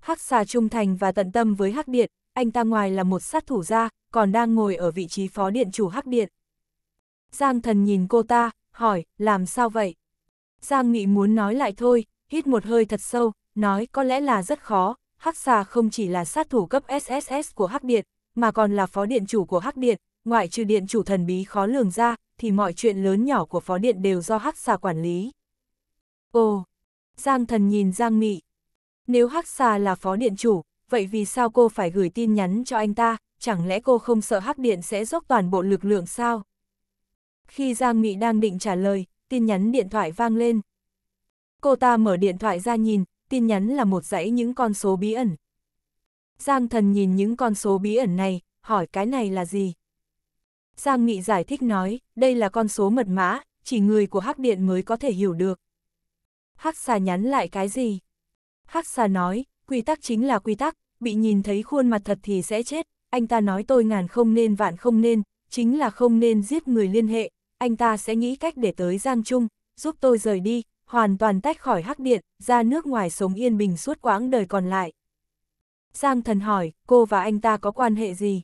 Hắc xà trung thành và tận tâm với hắc điện, anh ta ngoài là một sát thủ gia, còn đang ngồi ở vị trí phó điện chủ hắc điện. Giang thần nhìn cô ta, hỏi, làm sao vậy? Giang Nghị muốn nói lại thôi, hít một hơi thật sâu, nói có lẽ là rất khó, Hắc Xà không chỉ là sát thủ cấp SSS của Hắc Điện, mà còn là phó điện chủ của Hắc Điện, ngoại trừ điện chủ thần bí khó lường ra, thì mọi chuyện lớn nhỏ của phó điện đều do Hắc xà quản lý. Ồ, Giang thần nhìn Giang Mị. Nếu Hắc xà là phó điện chủ, vậy vì sao cô phải gửi tin nhắn cho anh ta, chẳng lẽ cô không sợ Hắc Điện sẽ dốc toàn bộ lực lượng sao? Khi Giang Mị đang định trả lời, tin nhắn điện thoại vang lên. Cô ta mở điện thoại ra nhìn, tin nhắn là một dãy những con số bí ẩn, Giang thần nhìn những con số bí ẩn này, hỏi cái này là gì? Giang Mị giải thích nói, đây là con số mật mã, chỉ người của Hắc Điện mới có thể hiểu được. Hắc xà nhắn lại cái gì? Hắc xà nói, quy tắc chính là quy tắc, bị nhìn thấy khuôn mặt thật thì sẽ chết, anh ta nói tôi ngàn không nên vạn không nên, chính là không nên giết người liên hệ, anh ta sẽ nghĩ cách để tới Giang Trung, giúp tôi rời đi, hoàn toàn tách khỏi Hắc Điện, ra nước ngoài sống yên bình suốt quãng đời còn lại. Giang thần hỏi, cô và anh ta có quan hệ gì?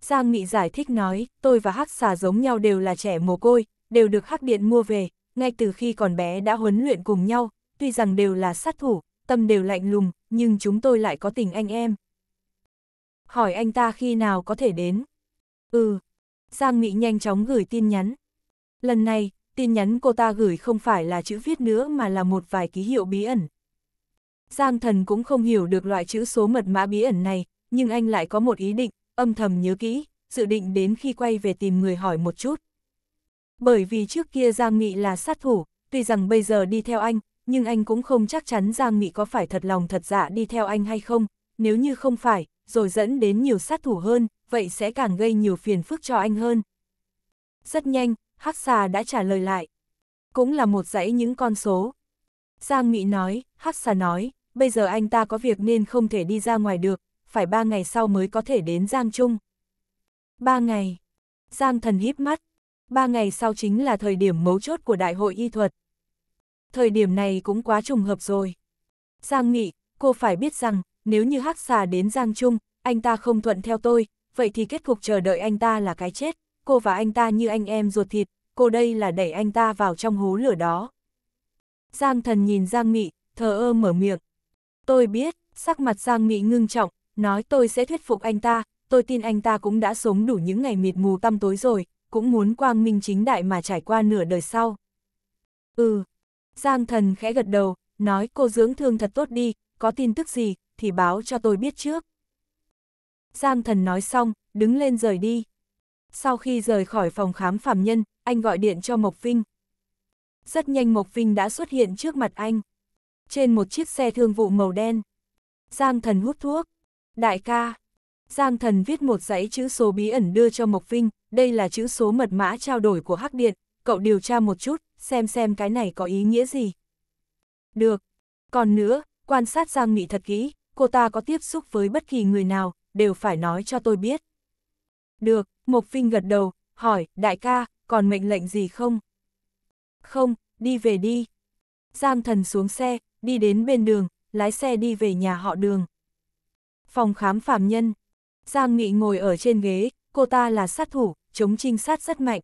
Giang Mị giải thích nói, tôi và Hắc Xà giống nhau đều là trẻ mồ côi, đều được Hắc Điện mua về, ngay từ khi còn bé đã huấn luyện cùng nhau, tuy rằng đều là sát thủ, tâm đều lạnh lùng, nhưng chúng tôi lại có tình anh em. Hỏi anh ta khi nào có thể đến? Ừ. Giang Mị nhanh chóng gửi tin nhắn. Lần này, tin nhắn cô ta gửi không phải là chữ viết nữa mà là một vài ký hiệu bí ẩn. Giang thần cũng không hiểu được loại chữ số mật mã bí ẩn này, nhưng anh lại có một ý định, âm thầm nhớ kỹ, dự định đến khi quay về tìm người hỏi một chút. Bởi vì trước kia Giang Mị là sát thủ, tuy rằng bây giờ đi theo anh, nhưng anh cũng không chắc chắn Giang Mị có phải thật lòng thật dạ đi theo anh hay không, nếu như không phải, rồi dẫn đến nhiều sát thủ hơn, vậy sẽ càng gây nhiều phiền phức cho anh hơn. Rất nhanh, Hắc Xà đã trả lời lại. Cũng là một dãy những con số, Giang Mị nói, Hắc Xà nói, bây giờ anh ta có việc nên không thể đi ra ngoài được, phải ba ngày sau mới có thể đến Giang Trung. Ba ngày. Giang thần híp mắt. Ba ngày sau chính là thời điểm mấu chốt của Đại hội Y thuật. Thời điểm này cũng quá trùng hợp rồi. Giang Mị, cô phải biết rằng, nếu như Hắc Xà đến Giang Trung, anh ta không thuận theo tôi, vậy thì kết cục chờ đợi anh ta là cái chết. Cô và anh ta như anh em ruột thịt, cô đây là đẩy anh ta vào trong hố lửa đó. Giang thần nhìn Giang Mị, thờ ơ mở miệng. Tôi biết, sắc mặt Giang Mị ngưng trọng, nói tôi sẽ thuyết phục anh ta, tôi tin anh ta cũng đã sống đủ những ngày mịt mù tăm tối rồi, cũng muốn quang minh chính đại mà trải qua nửa đời sau. Ừ, Giang thần khẽ gật đầu, nói cô dưỡng thương thật tốt đi, có tin tức gì, thì báo cho tôi biết trước. Giang thần nói xong, đứng lên rời đi. Sau khi rời khỏi phòng khám phạm nhân, anh gọi điện cho Mộc Vinh, rất nhanh Mộc Vinh đã xuất hiện trước mặt anh. Trên một chiếc xe thương vụ màu đen. Giang thần hút thuốc. Đại ca. Giang thần viết một dãy chữ số bí ẩn đưa cho Mộc Vinh. Đây là chữ số mật mã trao đổi của Hắc Điện. Cậu điều tra một chút, xem xem cái này có ý nghĩa gì. Được. Còn nữa, quan sát Giang Nghị thật kỹ. Cô ta có tiếp xúc với bất kỳ người nào, đều phải nói cho tôi biết. Được, Mộc Vinh gật đầu, hỏi, đại ca, còn mệnh lệnh gì không? Không, đi về đi. Giang thần xuống xe, đi đến bên đường, lái xe đi về nhà họ đường. Phòng khám phạm nhân. Giang Nghị ngồi ở trên ghế, cô ta là sát thủ, chống trinh sát rất mạnh.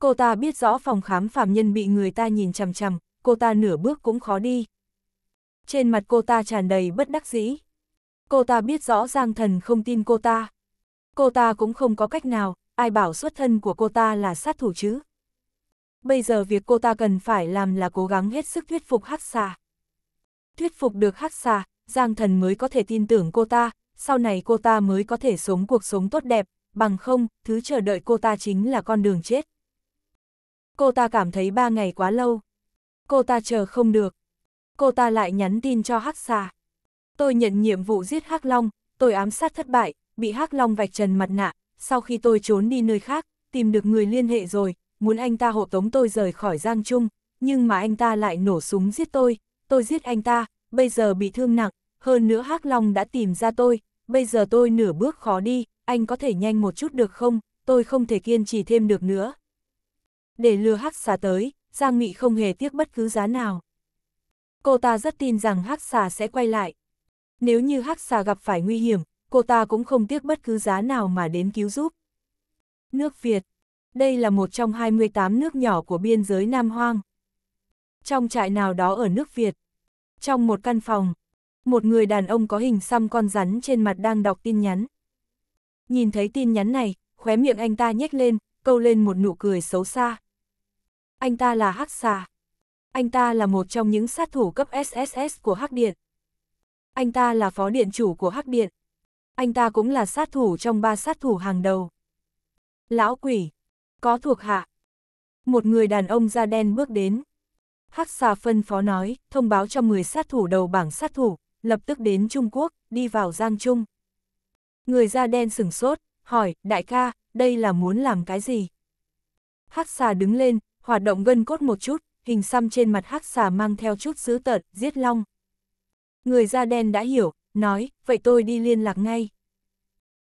Cô ta biết rõ phòng khám phạm nhân bị người ta nhìn chằm chằm, cô ta nửa bước cũng khó đi. Trên mặt cô ta tràn đầy bất đắc dĩ. Cô ta biết rõ Giang Thần không tin cô ta. Cô ta cũng không có cách nào, ai bảo xuất thân của cô ta là sát thủ chứ bây giờ việc cô ta cần phải làm là cố gắng hết sức thuyết phục hắc xà. Thuyết phục được hắc xà, Giang Thần mới có thể tin tưởng cô ta, sau này cô ta mới có thể sống cuộc sống tốt đẹp, bằng không, thứ chờ đợi cô ta chính là con đường chết. Cô ta cảm thấy ba ngày quá lâu. Cô ta chờ không được. Cô ta lại nhắn tin cho hắc xà. Tôi nhận nhiệm vụ giết hắc long, tôi ám sát thất bại, bị hắc long vạch trần mặt nạ, sau khi tôi trốn đi nơi khác, tìm được người liên hệ rồi, muốn anh ta hộ tống tôi rời khỏi Giang Trung, nhưng mà anh ta lại nổ súng giết tôi, tôi giết anh ta, bây giờ bị thương nặng, hơn nữa Hắc Long đã tìm ra tôi, bây giờ tôi nửa bước khó đi, anh có thể nhanh một chút được không, tôi không thể kiên trì thêm được nữa. Để lừa Hắc xà tới, Giang Mị không hề tiếc bất cứ giá nào. Cô ta rất tin rằng Hắc xà sẽ quay lại. Nếu như Hắc xà gặp phải nguy hiểm, cô ta cũng không tiếc bất cứ giá nào mà đến cứu giúp. Nước Việt đây là một trong 28 nước nhỏ của biên giới Nam Hoang. Trong trại nào đó ở nước Việt, trong một căn phòng, một người đàn ông có hình xăm con rắn trên mặt đang đọc tin nhắn. Nhìn thấy tin nhắn này, khóe miệng anh ta nhếch lên, câu lên một nụ cười xấu xa. Anh ta là Hắc Xà. Anh ta là một trong những sát thủ cấp SSS của Hắc Điện. Anh ta là phó điện chủ của Hắc Điện. Anh ta cũng là sát thủ trong ba sát thủ hàng đầu. Lão quỷ, có thuộc hạ. Một người đàn ông da đen bước đến. Hắc xà phân phó nói, thông báo cho 10 sát thủ đầu bảng sát thủ, lập tức đến Trung Quốc, đi vào Giang Trung. Người da đen sửng sốt, hỏi, đại ca, đây là muốn làm cái gì? Hắc xà đứng lên, hoạt động gân cốt một chút, hình xăm trên mặt hắc xà mang theo chút dữ tợn, giết long. Người da đen đã hiểu, nói, vậy tôi đi liên lạc ngay.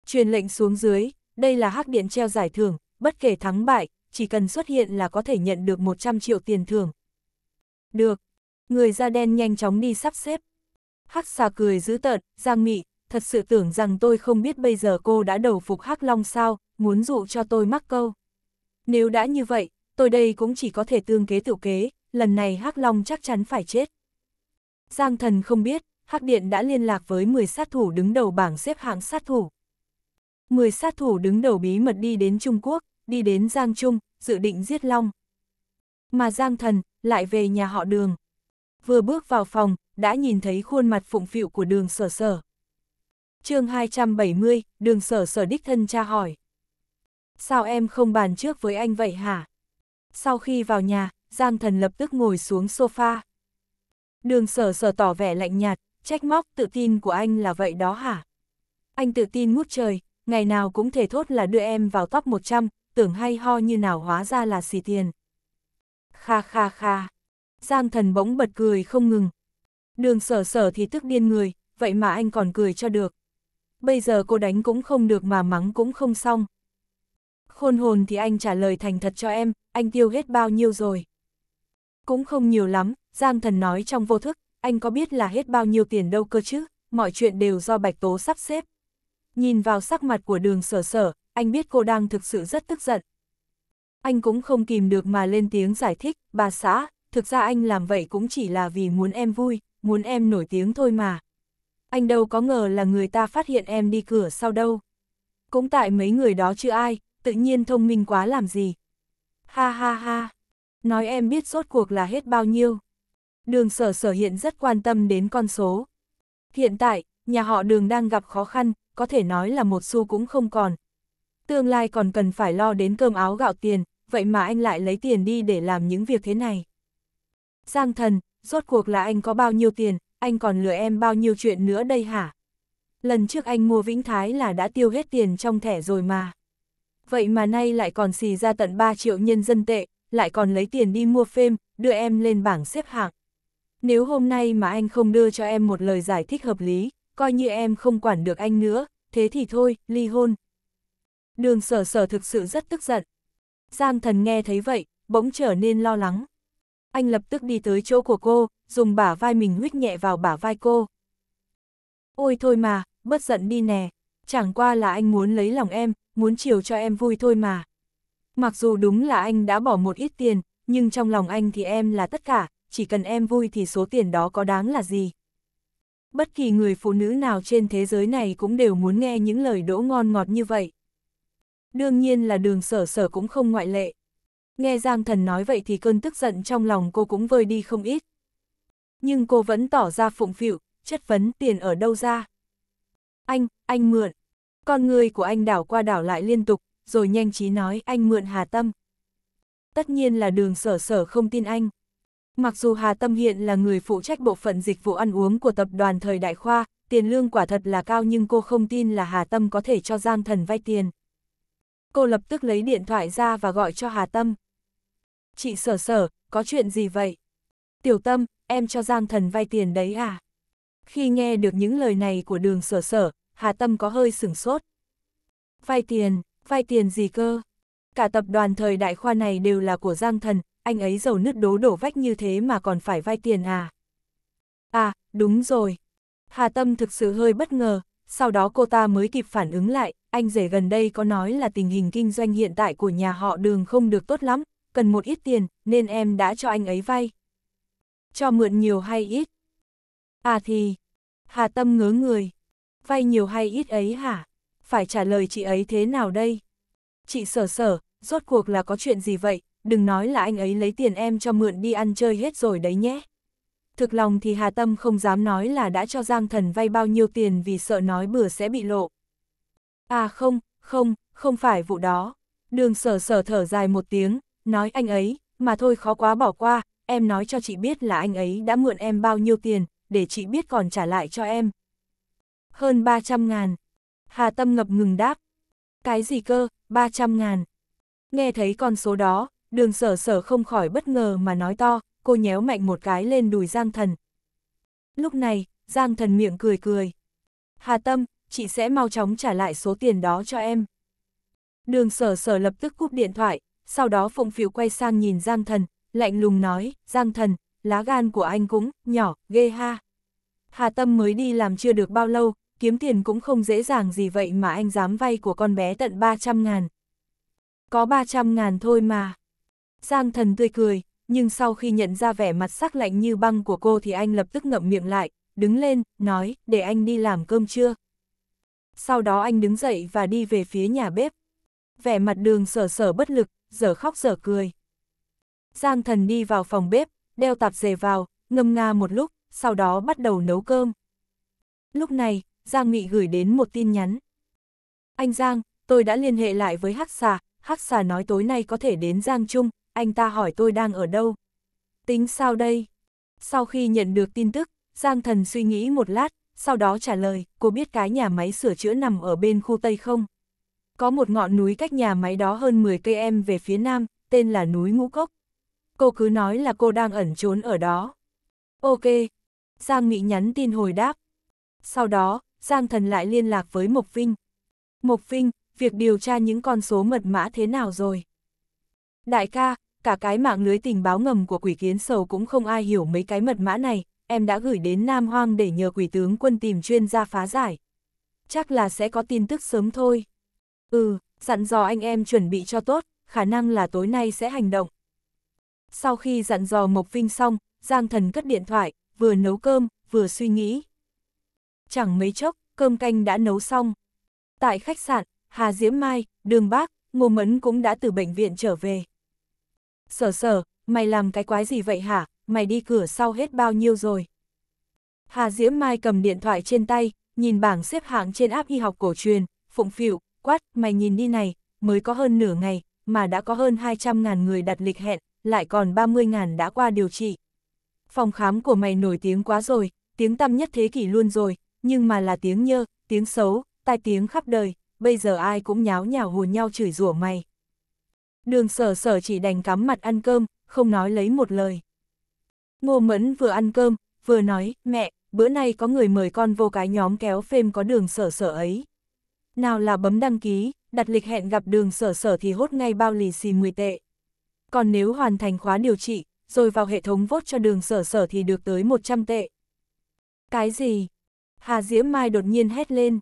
Truyền lệnh xuống dưới, đây là hắc điện treo giải thưởng, bất kể thắng bại, chỉ cần xuất hiện là có thể nhận được 100 triệu tiền thưởng. Được. Người da đen nhanh chóng đi sắp xếp. Hắc xà cười dữ tợn, Giang Mị, thật sự tưởng rằng tôi không biết bây giờ cô đã đầu phục Hắc Long sao, muốn dụ cho tôi mắc câu. Nếu đã như vậy, tôi đây cũng chỉ có thể tương kế tiểu kế, lần này Hắc Long chắc chắn phải chết. Giang thần không biết, Hắc Điện đã liên lạc với 10 sát thủ đứng đầu bảng xếp hạng sát thủ. 10 sát thủ đứng đầu bí mật đi đến Trung Quốc, đi đến Giang Trung, dự định giết Long. Mà Giang Thần lại về nhà họ đường. Vừa bước vào phòng, đã nhìn thấy khuôn mặt phụng phịu của đường sở sở. chương 270, đường sở sở đích thân tra hỏi. Sao em không bàn trước với anh vậy hả? Sau khi vào nhà, Giang Thần lập tức ngồi xuống sofa. Đường sở sở tỏ vẻ lạnh nhạt, trách móc tự tin của anh là vậy đó hả? Anh tự tin ngút trời, ngày nào cũng thể thốt là đưa em vào top 100, tưởng hay ho như nào hóa ra là xì tiền. Kha kha kha. Giang thần bỗng bật cười không ngừng. Đường sở sở thì tức điên người, vậy mà anh còn cười cho được. Bây giờ cô đánh cũng không được mà mắng cũng không xong. Khôn hồn thì anh trả lời thành thật cho em, anh tiêu hết bao nhiêu rồi. Cũng không nhiều lắm, Giang thần nói trong vô thức, anh có biết là hết bao nhiêu tiền đâu cơ chứ, mọi chuyện đều do Bạch Tố sắp xếp. Nhìn vào sắc mặt của đường sở sở, anh biết cô đang thực sự rất tức giận. Anh cũng không kìm được mà lên tiếng giải thích, bà xã, thực ra anh làm vậy cũng chỉ là vì muốn em vui, muốn em nổi tiếng thôi mà. Anh đâu có ngờ là người ta phát hiện em đi cửa sau đâu. Cũng tại mấy người đó chứ ai, tự nhiên thông minh quá làm gì. Ha ha ha, nói em biết rốt cuộc là hết bao nhiêu. Đường sở sở hiện rất quan tâm đến con số. Hiện tại, nhà họ đường đang gặp khó khăn, có thể nói là một xu cũng không còn. Tương lai còn cần phải lo đến cơm áo gạo tiền, vậy mà anh lại lấy tiền đi để làm những việc thế này. Giang thần, rốt cuộc là anh có bao nhiêu tiền, anh còn lừa em bao nhiêu chuyện nữa đây hả? Lần trước anh mua Vĩnh Thái là đã tiêu hết tiền trong thẻ rồi mà. Vậy mà nay lại còn xì ra tận 3 triệu nhân dân tệ, lại còn lấy tiền đi mua phim, đưa em lên bảng xếp hạng. Nếu hôm nay mà anh không đưa cho em một lời giải thích hợp lý, coi như em không quản được anh nữa, thế thì thôi, ly hôn. Đường sở sở thực sự rất tức giận. Giang thần nghe thấy vậy, bỗng trở nên lo lắng. Anh lập tức đi tới chỗ của cô, dùng bả vai mình huyết nhẹ vào bả vai cô. Ôi thôi mà, bất giận đi nè, chẳng qua là anh muốn lấy lòng em, muốn chiều cho em vui thôi mà. Mặc dù đúng là anh đã bỏ một ít tiền, nhưng trong lòng anh thì em là tất cả, chỉ cần em vui thì số tiền đó có đáng là gì bất kỳ người phụ nữ nào trên thế giới này cũng đều muốn nghe những lời đỗ ngon ngọt như vậy. Đương nhiên là đường sở sở cũng không ngoại lệ. Nghe Giang Thần nói vậy thì cơn tức giận trong lòng cô cũng vơi đi không ít. Nhưng cô vẫn tỏ ra phụng phịu, chất vấn tiền ở đâu ra. Anh, anh mượn. Con người của anh đảo qua đảo lại liên tục, rồi nhanh trí nói anh mượn Hà Tâm. Tất nhiên là đường sở sở không tin anh, Mặc dù Hà Tâm hiện là người phụ trách bộ phận dịch vụ ăn uống của tập đoàn thời đại khoa, tiền lương quả thật là cao nhưng cô không tin là Hà Tâm có thể cho Giang Thần vay tiền. Cô lập tức lấy điện thoại ra và gọi cho Hà Tâm. Chị sở sở, có chuyện gì vậy? Tiểu Tâm, em cho Giang Thần vay tiền đấy à? Khi nghe được những lời này của đường sở sở, Hà Tâm có hơi sửng sốt. Vay tiền, vay tiền gì cơ? Cả tập đoàn thời đại khoa này đều là của Giang Thần, anh ấy giàu nứt đố đổ vách như thế mà còn phải vay tiền à? À, đúng rồi. Hà Tâm thực sự hơi bất ngờ, sau đó cô ta mới kịp phản ứng lại, anh rể gần đây có nói là tình hình kinh doanh hiện tại của nhà họ đường không được tốt lắm, cần một ít tiền, nên em đã cho anh ấy vay. Cho mượn nhiều hay ít? À thì, Hà Tâm ngớ người. Vay nhiều hay ít ấy hả? Phải trả lời chị ấy thế nào đây? Chị sở sở, rốt cuộc là có chuyện gì vậy, đừng nói là anh ấy lấy tiền em cho mượn đi ăn chơi hết rồi đấy nhé. Thực lòng thì Hà Tâm không dám nói là đã cho Giang Thần vay bao nhiêu tiền vì sợ nói bừa sẽ bị lộ. À không, không, không phải vụ đó. Đường sở sở thở dài một tiếng, nói anh ấy, mà thôi khó quá bỏ qua, em nói cho chị biết là anh ấy đã mượn em bao nhiêu tiền, để chị biết còn trả lại cho em. Hơn 300 ngàn. Hà Tâm ngập ngừng đáp. Cái gì cơ, 300 ngàn. Nghe thấy con số đó, đường sở sở không khỏi bất ngờ mà nói to, cô nhéo mạnh một cái lên đùi Giang Thần. Lúc này, Giang Thần miệng cười cười. Hà Tâm, chị sẽ mau chóng trả lại số tiền đó cho em. Đường sở sở lập tức cúp điện thoại, sau đó phụng phiểu quay sang nhìn Giang Thần, lạnh lùng nói, Giang Thần, lá gan của anh cũng, nhỏ, ghê ha. Hà Tâm mới đi làm chưa được bao lâu, kiếm tiền cũng không dễ dàng gì vậy mà anh dám vay của con bé tận 300 ngàn. Có 300 ngàn thôi mà. Giang thần tươi cười, nhưng sau khi nhận ra vẻ mặt sắc lạnh như băng của cô thì anh lập tức ngậm miệng lại, đứng lên, nói, để anh đi làm cơm trưa. Sau đó anh đứng dậy và đi về phía nhà bếp. Vẻ mặt đường sở sở bất lực, giờ khóc giờ cười. Giang thần đi vào phòng bếp, đeo tạp dề vào, ngâm nga một lúc, sau đó bắt đầu nấu cơm. Lúc này, Giang Mị gửi đến một tin nhắn. Anh Giang, tôi đã liên hệ lại với Hắc Xà, Hắc Xà nói tối nay có thể đến Giang Trung, anh ta hỏi tôi đang ở đâu. Tính sao đây? Sau khi nhận được tin tức, Giang Thần suy nghĩ một lát, sau đó trả lời, cô biết cái nhà máy sửa chữa nằm ở bên khu Tây không? Có một ngọn núi cách nhà máy đó hơn 10 cây em về phía nam, tên là núi Ngũ Cốc. Cô cứ nói là cô đang ẩn trốn ở đó. Ok. Giang Nghị nhắn tin hồi đáp. Sau đó, Giang Thần lại liên lạc với Mộc Vinh. Mộc Vinh, việc điều tra những con số mật mã thế nào rồi? Đại ca, cả cái mạng lưới tình báo ngầm của quỷ kiến sầu cũng không ai hiểu mấy cái mật mã này, em đã gửi đến Nam Hoang để nhờ quỷ tướng quân tìm chuyên gia phá giải. Chắc là sẽ có tin tức sớm thôi. Ừ, dặn dò anh em chuẩn bị cho tốt, khả năng là tối nay sẽ hành động. Sau khi dặn dò Mộc Vinh xong, Giang Thần cất điện thoại, vừa nấu cơm, vừa suy nghĩ. Chẳng mấy chốc, cơm canh đã nấu xong. Tại khách sạn, Hà Diễm Mai, Đường Bác, Ngô Mẫn cũng đã từ bệnh viện trở về. Sở sở, mày làm cái quái gì vậy hả, mày đi cửa sau hết bao nhiêu rồi? Hà Diễm Mai cầm điện thoại trên tay, nhìn bảng xếp hạng trên app y học cổ truyền, phụng phịu, quát, mày nhìn đi này, mới có hơn nửa ngày, mà đã có hơn 200.000 người đặt lịch hẹn, lại còn 30.000 đã qua điều trị. Phòng khám của mày nổi tiếng quá rồi, tiếng tăm nhất thế kỷ luôn rồi, nhưng mà là tiếng nhơ, tiếng xấu, tai tiếng khắp đời, bây giờ ai cũng nháo nhào hùa nhau chửi rủa mày đường sở sở chỉ đành cắm mặt ăn cơm, không nói lấy một lời. Ngô Mẫn vừa ăn cơm, vừa nói, mẹ, bữa nay có người mời con vô cái nhóm kéo phim có đường sở sở ấy. Nào là bấm đăng ký, đặt lịch hẹn gặp đường sở sở thì hốt ngay bao lì xì mười tệ. Còn nếu hoàn thành khóa điều trị, rồi vào hệ thống vốt cho đường sở sở thì được tới 100 tệ. Cái gì? Hà Diễm Mai đột nhiên hét lên.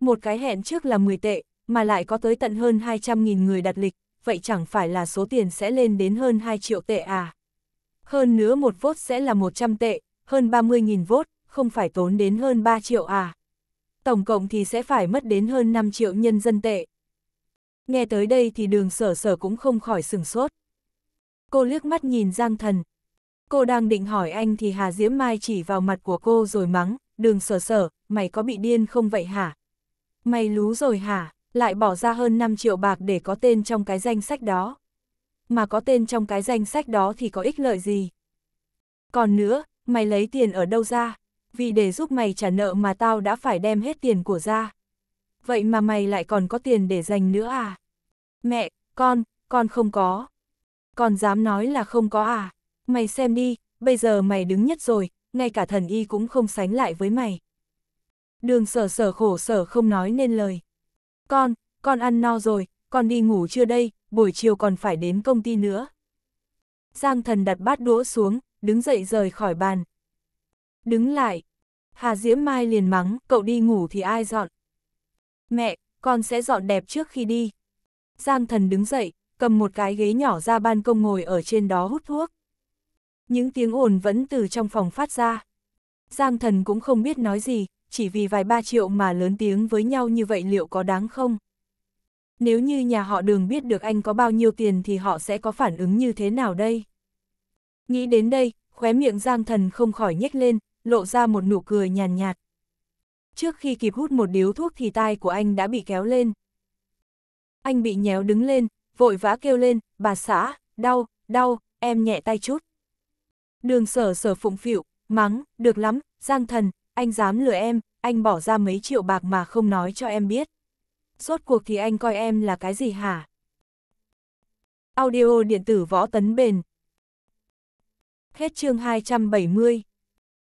Một cái hẹn trước là 10 tệ, mà lại có tới tận hơn 200.000 người đặt lịch, vậy chẳng phải là số tiền sẽ lên đến hơn 2 triệu tệ à. Hơn nữa một vốt sẽ là 100 tệ, hơn 30.000 vốt, không phải tốn đến hơn 3 triệu à. Tổng cộng thì sẽ phải mất đến hơn 5 triệu nhân dân tệ. Nghe tới đây thì đường sở sở cũng không khỏi sừng sốt. Cô liếc mắt nhìn Giang Thần. Cô đang định hỏi anh thì Hà Diễm Mai chỉ vào mặt của cô rồi mắng, đường sở sở, mày có bị điên không vậy hả? Mày lú rồi hả? lại bỏ ra hơn 5 triệu bạc để có tên trong cái danh sách đó. Mà có tên trong cái danh sách đó thì có ích lợi gì? Còn nữa, mày lấy tiền ở đâu ra? Vì để giúp mày trả nợ mà tao đã phải đem hết tiền của ra. Vậy mà mày lại còn có tiền để dành nữa à? Mẹ, con, con không có. Con dám nói là không có à? Mày xem đi, bây giờ mày đứng nhất rồi, ngay cả thần y cũng không sánh lại với mày. Đường sở sở khổ sở không nói nên lời con, con ăn no rồi, con đi ngủ chưa đây, buổi chiều còn phải đến công ty nữa. Giang thần đặt bát đũa xuống, đứng dậy rời khỏi bàn. Đứng lại, Hà Diễm Mai liền mắng, cậu đi ngủ thì ai dọn. Mẹ, con sẽ dọn đẹp trước khi đi. Giang thần đứng dậy, cầm một cái ghế nhỏ ra ban công ngồi ở trên đó hút thuốc. Những tiếng ồn vẫn từ trong phòng phát ra. Giang thần cũng không biết nói gì, chỉ vì vài ba triệu mà lớn tiếng với nhau như vậy liệu có đáng không? Nếu như nhà họ đường biết được anh có bao nhiêu tiền thì họ sẽ có phản ứng như thế nào đây? Nghĩ đến đây, khóe miệng Giang Thần không khỏi nhếch lên, lộ ra một nụ cười nhàn nhạt, nhạt. Trước khi kịp hút một điếu thuốc thì tai của anh đã bị kéo lên. Anh bị nhéo đứng lên, vội vã kêu lên, bà xã, đau, đau, em nhẹ tay chút. Đường sở sở phụng phịu, mắng, được lắm, Giang Thần, anh dám lừa em, anh bỏ ra mấy triệu bạc mà không nói cho em biết. Rốt cuộc thì anh coi em là cái gì hả? Audio điện tử võ tấn bền. Hết chương 270